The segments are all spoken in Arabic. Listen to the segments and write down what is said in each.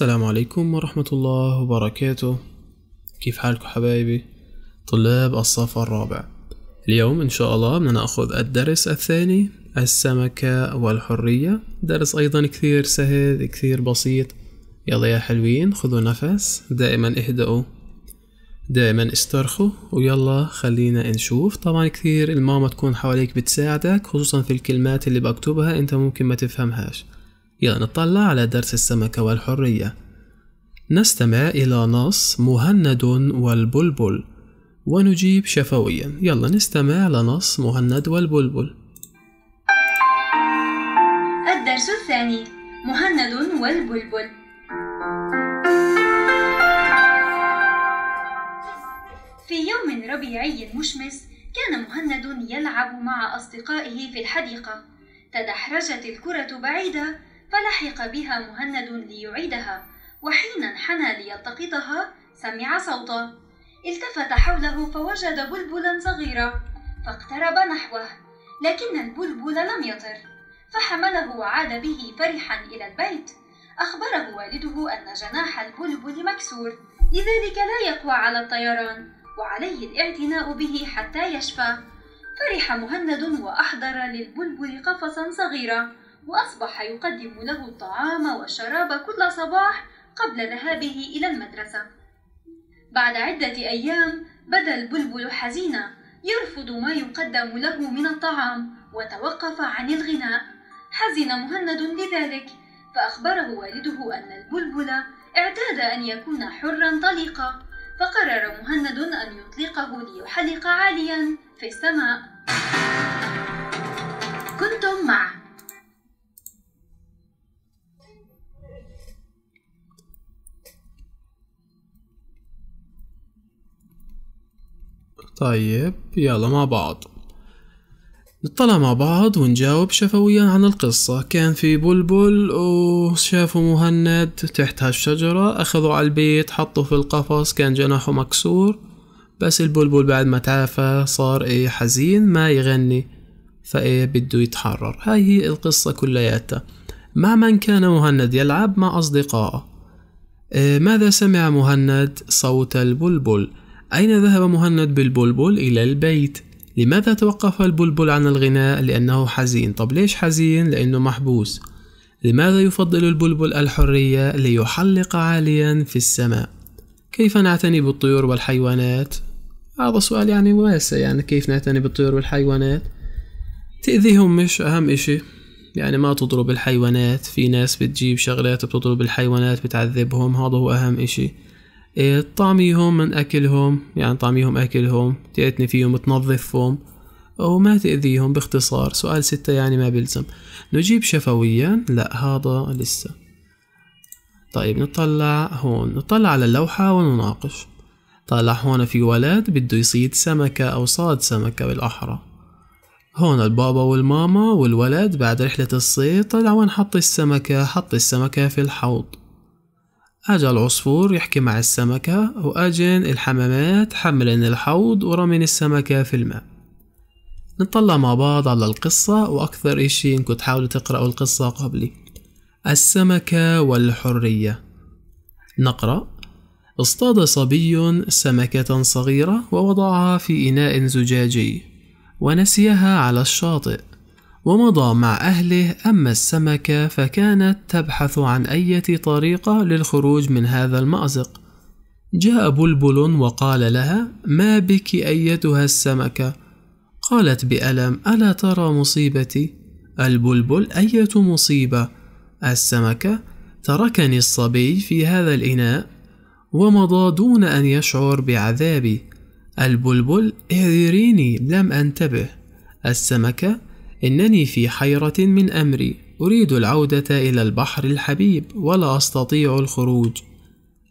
السلام عليكم ورحمة الله وبركاته كيف حالكم حبايبي طلاب الصف الرابع اليوم إن شاء الله بدنا نأخذ الدرس الثاني السمكة والحرية درس أيضا كثير سهل كثير بسيط يلا يا حلوين خذوا نفس دائما اهدأوا دائما استرخوا ويلا خلينا نشوف طبعا كثير الماما تكون حواليك بتساعدك خصوصا في الكلمات اللي بكتبها انت ممكن ما تفهمهاش نطلع على درس السمكة والحرية نستمع إلى نص مهند والبلبل ونجيب شفويا يلا نستمع لنص مهند والبلبل الدرس الثاني مهند والبلبل في يوم ربيعي مشمس كان مهند يلعب مع أصدقائه في الحديقة تدحرجت الكرة بعيدة فلحق بها مهند ليعيدها وحين انحنى ليلتقطها سمع صوتا التفت حوله فوجد بلبلا صغيرا فاقترب نحوه لكن البلبل لم يطر فحمله وعاد به فرحا إلى البيت أخبره والده أن جناح البلبل مكسور لذلك لا يقوى على الطيران وعليه الاعتناء به حتى يشفى فرح مهند وأحضر للبلبل قفصا صغيرا وأصبح يقدم له الطعام والشراب كل صباح قبل ذهابه إلى المدرسة. بعد عدة أيام بدا البلبل حزينا يرفض ما يقدم له من الطعام وتوقف عن الغناء. حزن مهند لذلك فأخبره والده أن البلبل اعتاد أن يكون حرا طليقا فقرر مهند أن يطلقه ليحلق عاليا في السماء كنتم معه طيب يلا مع بعض نطلع مع بعض ونجاوب شفويا عن القصة كان في بلبل وشافوا مهند تحت هالشجرة أخذوا على البيت حطوا في القفص كان جناحه مكسور بس البلبل بعد ما تعافى صار إيه حزين ما يغني فإيه بده يتحرر هاي هي القصة كلياتها مع من كان مهند يلعب مع أصدقائه إيه ماذا سمع مهند صوت البلبل أين ذهب مهند بالبلبل إلى البيت؟ لماذا توقف البلبل عن الغناء؟ لأنه حزين طب ليش حزين؟ لأنه محبوس لماذا يفضل البلبل الحرية ليحلق عاليا في السماء؟ كيف نعتني بالطيور والحيوانات؟ هذا سؤال يعني واسع يعني كيف نعتني بالطيور والحيوانات؟ تأذيهم مش أهم إشي يعني ما تضرب الحيوانات في ناس بتجيب شغلات بتضرب الحيوانات بتعذبهم هذا هو أهم إشي إيه، طعميهم من أكلهم يعني طعميهم أكلهم تأتني فيهم تنظفهم وما تأذيهم باختصار سؤال ستة يعني ما بلزم نجيب شفويا لا هذا لسه طيب نطلع هون نطلع على اللوحة ونناقش طلع هون في ولد بده يصيد سمكة أو صاد سمكة بالأحرى هون البابا والماما والولد بعد رحلة الصيد طلع وين حط السمكة حط السمكة في الحوض أجا العصفور يحكي مع السمكة وأجن الحمامات حملن الحوض ورمن السمكة في الماء نطلع مع بعض على القصة وأكثر إشي إنكم تحاولوا تقرأوا القصة قبلي السمكة والحرية نقرأ اصطاد صبي سمكة صغيرة ووضعها في إناء زجاجي ونسيها على الشاطئ ومضى مع أهله أما السمكة فكانت تبحث عن أية طريقة للخروج من هذا المأزق جاء بلبل وقال لها ما بك أيتها السمكة قالت بألم ألا ترى مصيبتي البلبل أية مصيبة السمكة تركني الصبي في هذا الإناء ومضى دون أن يشعر بعذابي البلبل اعذريني لم أنتبه السمكة إنني في حيرة من أمري أريد العودة إلى البحر الحبيب ولا أستطيع الخروج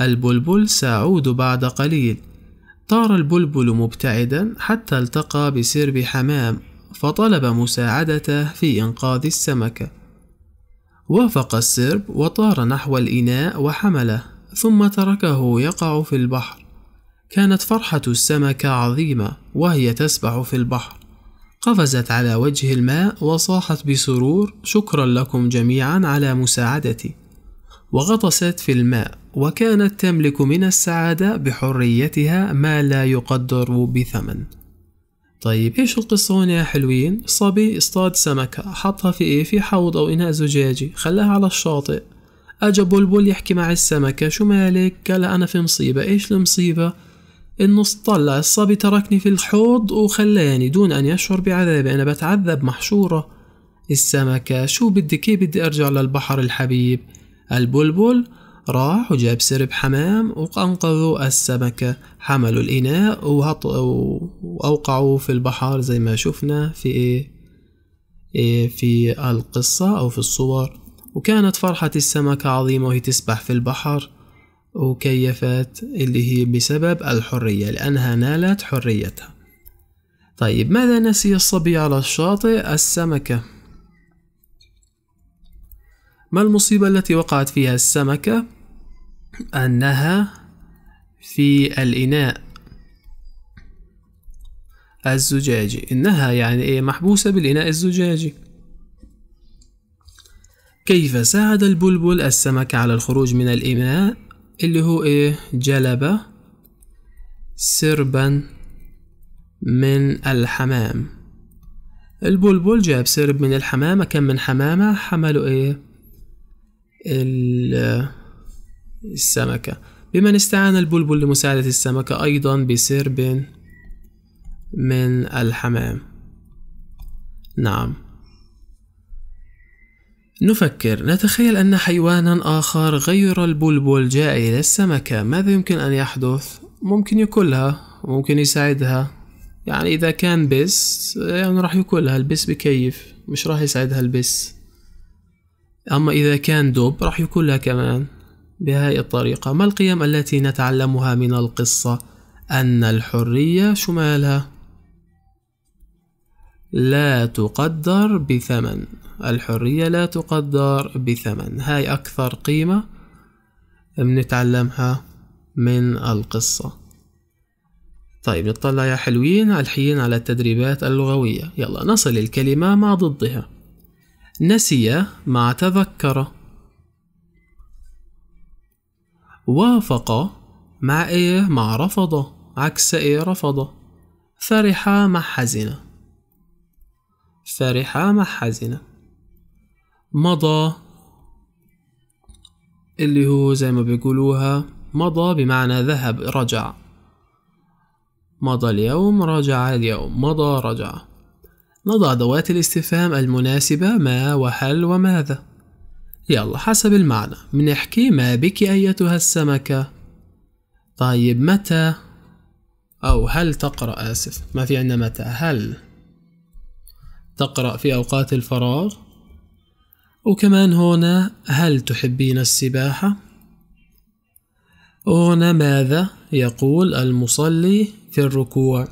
البلبل سأعود بعد قليل طار البلبل مبتعدا حتى التقى بسرب حمام فطلب مساعدته في إنقاذ السمكة وافق السرب وطار نحو الإناء وحمله ثم تركه يقع في البحر كانت فرحة السمكة عظيمة وهي تسبح في البحر قفزت على وجه الماء وصاحت بسرور شكرا لكم جميعا على مساعدتي وغطست في الماء وكانت تملك من السعادة بحريتها ما لا يقدر بثمن طيب ايش القصة هنا يا حلوين صبي اصطاد سمكة حطها في ايه في حوض او اناء زجاجي خلاها على الشاطئ اجا بلبل يحكي مع السمكة شو مالك قال انا في مصيبة ايش المصيبة النص طلع الصبي تركني في الحوض وخلاني دون أن يشعر بعذابي أنا بتعذب محشورة السمكة شو بدي كيف بدي أرجع للبحر الحبيب البلبل راح وجاب سرب حمام وأنقذوا السمكة حملوا الإناء وهط... وأوقعوه في البحر زي ما شفنا في إيه؟ إيه في القصة أو في الصور وكانت فرحة السمكة عظيمة وهي تسبح في البحر وكيفات اللي هي بسبب الحرية لأنها نالت حريتها طيب ماذا نسي الصبي على الشاطئ السمكة ما المصيبة التي وقعت فيها السمكة أنها في الإناء الزجاجي إنها يعني إيه محبوسة بالإناء الزجاجي كيف ساعد البلبل السمكة على الخروج من الإناء اللي هو ايه جلب سربا من الحمام البلبل جاب سرب من الحمامة كم من حمامة حملوا ايه السمكة بمن استعان البلبل لمساعدة السمكة أيضا بسرب من الحمام نعم نفكر نتخيل أن حيوانا آخر غير البلبل جاء إلى السمكة ماذا يمكن أن يحدث؟ ممكن يكلها ممكن يساعدها يعني إذا كان بس يعني راح يكلها البس بكيف مش راح يساعدها البس أما إذا كان دب راح يكلها كمان بهاي الطريقة ما القيم التي نتعلمها من القصة أن الحرية شمالها لا تقدر بثمن الحرية لا تقدر بثمن هاي أكثر قيمة بنتعلمها من القصة طيب نطلع يا حلوين الحين على التدريبات اللغوية يلا نصل الكلمة مع ضدها نسي مع تذكر وافق مع ايه مع رفض عكس ايه رفض فرح مع حزن فرحة مع حزينة مضى اللي هو زي ما بيقولوها مضى بمعنى ذهب رجع مضى اليوم رجع اليوم مضى رجع نضع أدوات الاستفهام المناسبة ما وهل وماذا يلا حسب المعنى بنحكي ما بك أيتها السمكة طيب متى أو هل تقرأ آسف ما في عندنا متى هل تقرأ في أوقات الفراغ وكمان هنا هل تحبين السباحة؟ هنا ماذا يقول المصلي في الركوع؟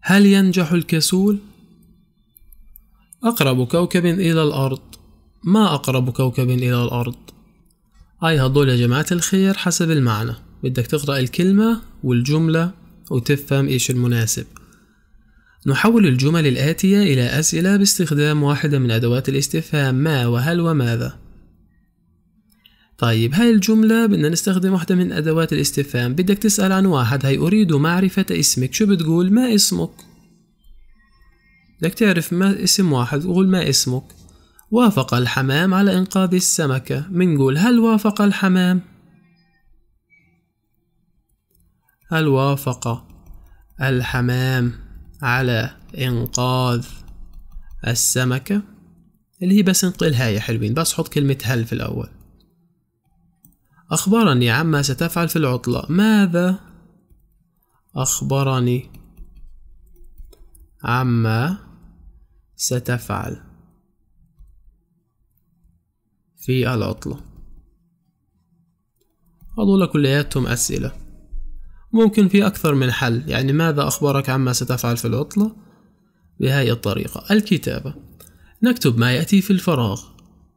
هل ينجح الكسول؟ أقرب كوكب إلى الأرض ما أقرب كوكب إلى الأرض؟ هاي هدول يا جماعة الخير حسب المعنى بدك تقرأ الكلمة والجملة وتفهم إيش المناسب نحول الجمل الآتية إلى أسئلة باستخدام واحدة من أدوات الاستفهام ما وهل وماذا طيب هاي الجملة بدنا نستخدم واحدة من أدوات الاستفهام بدك تسأل عن واحد هاي أريد معرفة اسمك شو بتقول ما اسمك بدك تعرف ما اسم واحد قول ما اسمك وافق الحمام على إنقاذ السمكة منقول هل وافق الحمام هل وافق الحمام على إنقاذ السمكة اللي هي بس انقلها يا حلوين بس حط كلمة هل في الأول أخبرني عما ستفعل في العطلة ماذا أخبرني عما ستفعل في العطلة هذول كلياتهم أسئلة ممكن في أكثر من حل يعني ماذا أخبرك عما ستفعل في العطلة؟ بهاي الطريقة الكتابة نكتب ما يأتي في الفراغ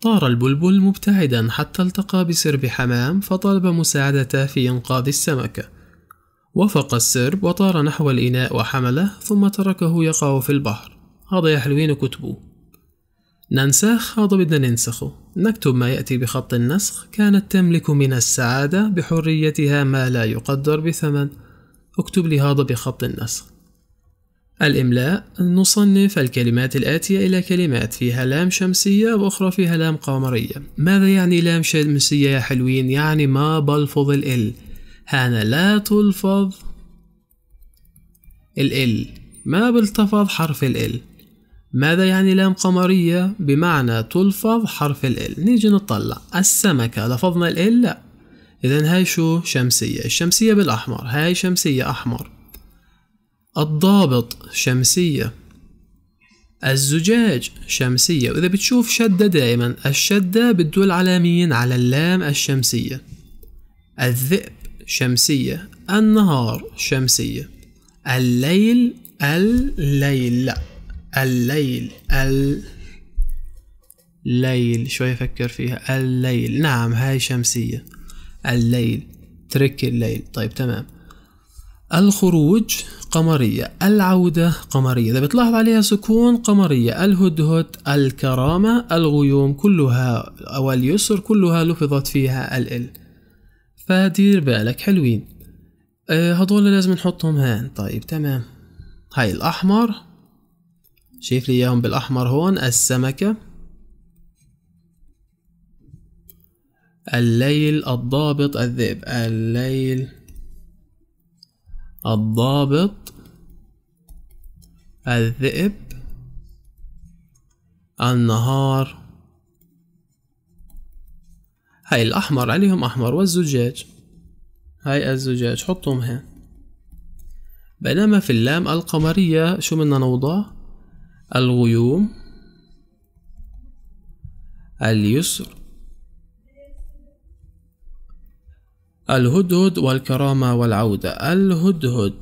طار البلبل مبتعدا حتى التقى بسرب حمام فطلب مساعدته في إنقاذ السمكة وفق السرب وطار نحو الإناء وحمله ثم تركه يقع في البحر هذا يا حلوين كتبه ننسخ هذا بدنا ننسخه نكتب ما يأتي بخط النسخ كانت تملك من السعادة بحريتها ما لا يقدر بثمن اكتب لي هذا بخط النسخ الإملاء نصنف الكلمات الآتية إلى كلمات فيها لام شمسية وأخرى فيها لام قمرية ماذا يعني لام شمسية يا حلوين؟ يعني ما بلفظ الإل هنا لا تلفظ الإل ما بلتفظ حرف الإل ماذا يعني لام قمرية؟ بمعنى تلفظ حرف ال نيجي نطلع السمكة لفظنا ال لا إذا هاي شو شمسية الشمسية بالأحمر هاي شمسية أحمر الضابط شمسية الزجاج شمسية وإذا بتشوف شدة دائما الشدة بتدل على مين؟ على اللام الشمسية الذئب شمسية النهار شمسية الليل الليل الليل ال ليل شوي فكر فيها الليل نعم هاي شمسية الليل ترك الليل طيب تمام الخروج قمرية العودة قمرية إذا بتلاحظ عليها سكون قمرية الهدهد الكرامة الغيوم كلها أو اليسر كلها لفظت فيها الإل فدير بالك حلوين آه، هذول لازم نحطهم هان طيب تمام هاي الأحمر شايف لي اياهم بالاحمر هون السمكة الليل الضابط الذئب الليل الضابط الذئب النهار هاي الأحمر عليهم أحمر والزجاج هاي الزجاج حطهم هنا بينما في اللام القمرية شو بدنا نوضع الغيوم اليسر الهدهد والكرامة والعودة الهدهد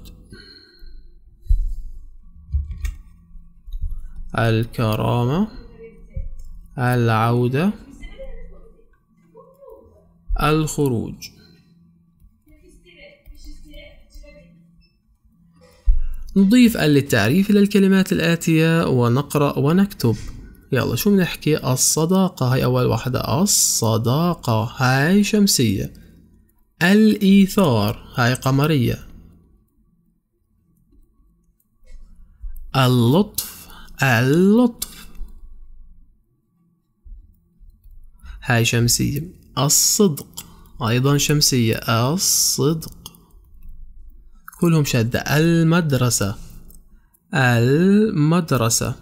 الكرامة العودة الخروج نضيف ال للتعريف إلى الكلمات الآتية ونقرأ ونكتب يلا شو بنحكي الصداقة هاي أول واحدة الصداقة هاي شمسية الإيثار هاي قمرية اللطف اللطف هاي شمسية الصدق أيضا شمسية الصدق كلهم شدة المدرسة المدرسة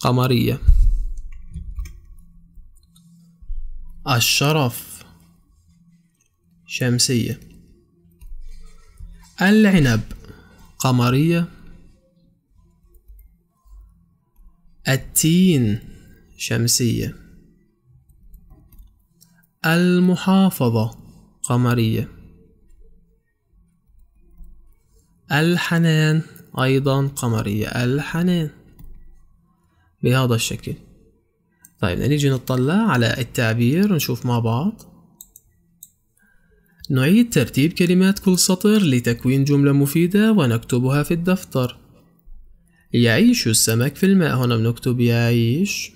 قمرية الشرف شمسية العنب قمرية التين شمسية المحافظة قمرية الحنان أيضا قمرية الحنان بهذا الشكل طيب نيجي نطلع على التعبير نشوف مع بعض نعيد ترتيب كلمات كل سطر لتكوين جملة مفيدة ونكتبها في الدفتر يعيش السمك في الماء هنا بنكتب يعيش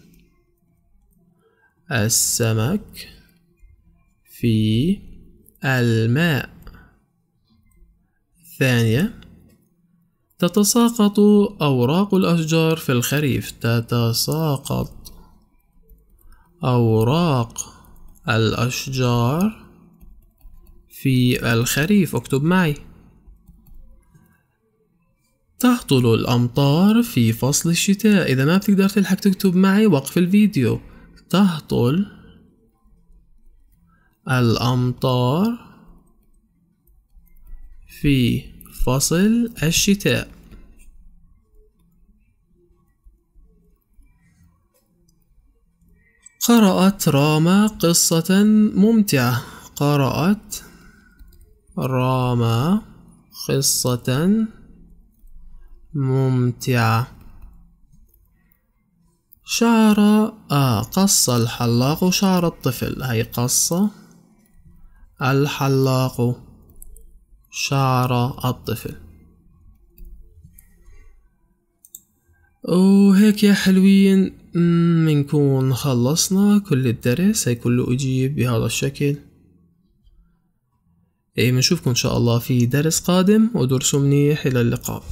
السمك في الماء ثانية تتساقط أوراق الأشجار في الخريف تتساقط أوراق الأشجار في الخريف اكتب معي تهطل الأمطار في فصل الشتاء إذا ما بتقدر تلحق تكتب معي وقف الفيديو تهطل الأمطار في فصل الشتاء قرأت راما قصة ممتعة قرأت راما قصة ممتعة شعر آه قص الحلاق شعر الطفل هي قص الحلاق شعر الطفل وهيك يا حلوين بنكون خلصنا كل الدرس هي كله أجيب بهذا الشكل اي منشوفكم إن شاء الله في درس قادم ودرسوا منيح إلى اللقاء